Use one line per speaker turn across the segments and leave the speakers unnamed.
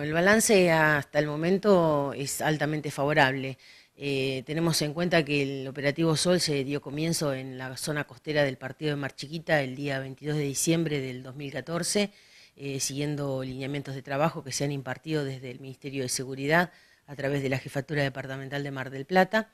El balance hasta el momento es altamente favorable. Eh, tenemos en cuenta que el operativo Sol se dio comienzo en la zona costera del partido de Mar Chiquita el día 22 de diciembre del 2014, eh, siguiendo lineamientos de trabajo que se han impartido desde el Ministerio de Seguridad a través de la Jefatura Departamental de Mar del Plata.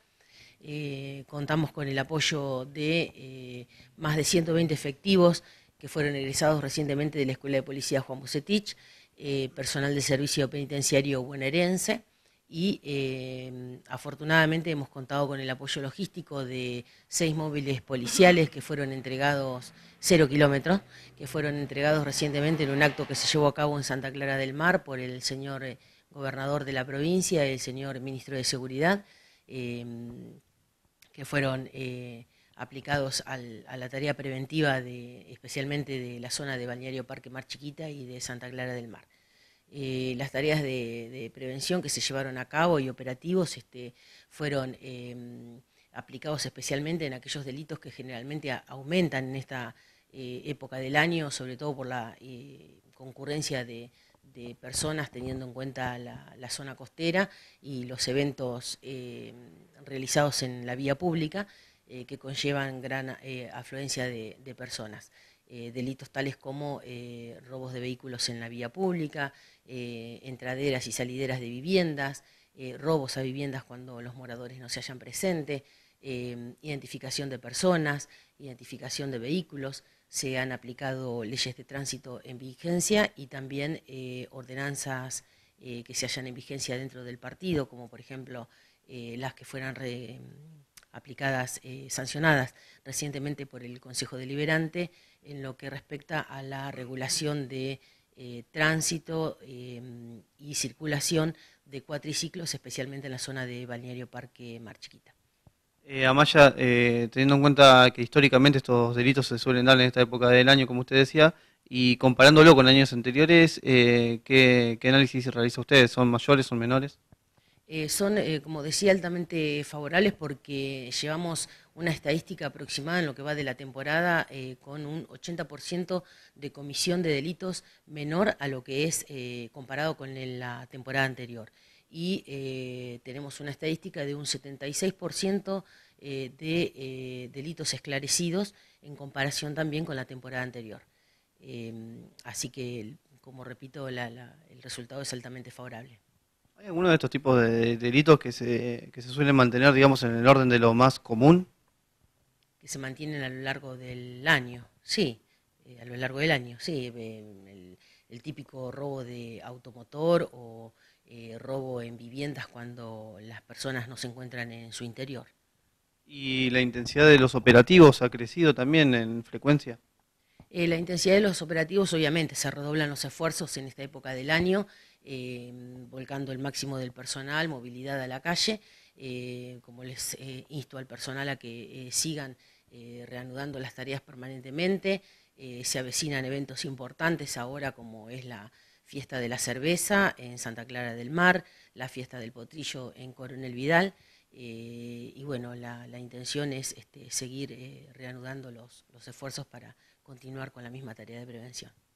Eh, contamos con el apoyo de más de 120 efectivos que fueron egresados recientemente de la Escuela de Policía Juan Bucetich eh, personal de servicio penitenciario bonaerense y eh, afortunadamente hemos contado con el apoyo logístico de seis móviles policiales que fueron entregados, cero kilómetros, que fueron entregados recientemente en un acto que se llevó a cabo en Santa Clara del Mar por el señor eh, gobernador de la provincia, el señor ministro de Seguridad, que fueron aplicados a la tarea preventiva de, especialmente de la zona de Balneario Parque Mar Chiquita y de Santa Clara del Mar. Eh, las tareas de, prevención que se llevaron a cabo y operativos este, fueron em, aplicados especialmente en aquellos delitos que generalmente aumentan en esta eh, época del año, sobre todo por la eh, concurrencia de, personas teniendo en cuenta la, zona costera y los eventos em, realizados en la vía pública que conllevan gran afluencia de personas. Eh, delitos tales como eh, robos de vehículos en la vía pública, eh, entraderas y salideras de viviendas, robos a viviendas cuando los moradores no se hayan presentes, identificación de personas, identificación de vehículos, se han aplicado leyes de tránsito en vigencia y también ordenanzas que se hayan en vigencia dentro del partido, como por ejemplo las que fueran aplicadas, eh, sancionadas recientemente por el Consejo Deliberante en lo que respecta a la regulación de eh, tránsito em, y circulación de cuatriciclos, especialmente en la zona de Balneario Parque Mar Chiquita.
Eh, Amaya, teniendo en cuenta que históricamente estos delitos se suelen dar en esta época del año, como usted decía, y comparándolo con años anteriores, ¿qué, ¿qué análisis realiza usted? ¿Son mayores, o menores?
Eh, son, eh, como decía, altamente favorables porque llevamos una estadística aproximada en lo que va de la temporada eh, con un 80% de comisión de delitos menor a lo que es comparado con la temporada anterior. Y tenemos una estadística de un 76% de delitos esclarecidos en comparación también con la temporada anterior. así que, como repito, el resultado es altamente favorable.
¿Hay alguno de estos tipos de delitos que se, que se suelen mantener, digamos, en el orden de lo más común?
Que se mantienen a lo largo del año, sí, eh, a lo largo del año, sí. Eh, el, típico robo de automotor o eh, robo en viviendas cuando las personas no se encuentran en su interior.
¿Y la intensidad de los operativos ha crecido también en frecuencia?
la intensidad de los operativos, obviamente, se redoblan los esfuerzos en esta época del año Em, volcando el máximo del personal, movilidad a la calle, eh, como les eh, insto al personal a que eh, sigan reanudando las tareas permanentemente, se avecinan eventos importantes ahora como es la fiesta de la cerveza en Santa Clara del Mar, la fiesta del potrillo en Coronel Vidal. y bueno, la, intención es este, seguir reanudando los esfuerzos para continuar con la misma tarea de prevención.